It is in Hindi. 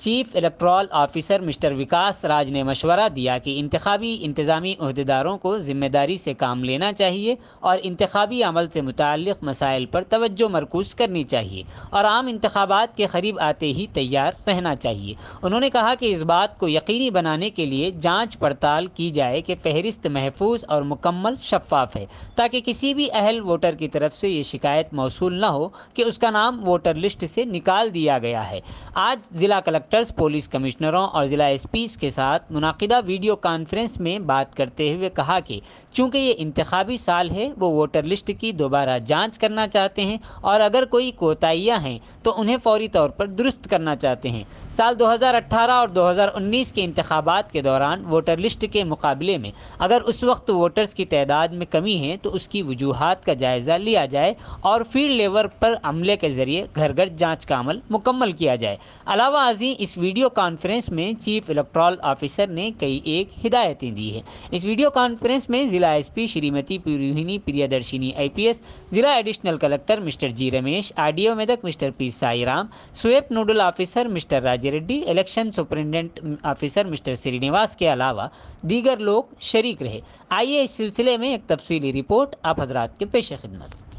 chief electoral officer mister Vikas Raj ने मशवरा दिया कि इंतबी इंतज़ामी अहदेदारों को ज़िम्मेदारी से काम लेना चाहिए और इंतबी अमल से मुतल मसाइल पर तोज्जो मरकूज करनी चाहिए और आम इंतबात के करीब आते ही तैयार रहना चाहिए उन्होंने कहा कि इस बात को यकीनी बनाने के लिए जाँच पड़ताल की जाए कि फहरिस्त महफूज और मुकम्मल शफाफ है ताकि किसी भी अहल वोटर की तरफ से ये शिकायत मौसू न हो कि उसका नाम वोटर लिस्ट से निकाल दिया गया है आज ज़िला कलेक्टर कलेक्टर्स पुलिस कमिश्नरों और ज़िला एसपीज़ के साथ मुनदा वीडियो कॉन्फ्रेंस में बात करते हुए कहा कि चूँकि ये इंतबी साल है वो वोटर लिस्ट की दोबारा जाँच करना चाहते हैं और अगर कोई कोताहियाँ हैं तो उन्हें फौरी तौर पर दुरुस्त करना चाहते हैं साल दो हज़ार अट्ठारह और दो हज़ार उन्नीस के इंतबात के दौरान वोटर लिस्ट के मुकाबले में अगर उस वक्त वोटर्स की तादाद में कमी है तो उसकी वजूहत का जायज़ा लिया जाए और फील्ड लेवल पर अमले के ज़रिए घर घर जाँच का अमल मुकम्मल किया जाए अलावा अजी इस वीडियो कॉन्फ्रेंस में चीफ इलेक्ट्रल ऑफिसर ने कई एक हिदायतें दी है इस वीडियो कॉन्फ्रेंस में जिला एसपी श्रीमती पीरोहिनी प्रियदर्शिनी आईपीएस जिला additional collector mister G Ramesh RDO Medak mister P Sai Ram SVEEP nodal officer mister Raje Reddy election superintendent officer mister Srinivas के अलावा दीगर लोग शरीक रहे आइए इस सिलसिले में एक तफसली रिपोर्ट आप हजरात के पेश खिदमत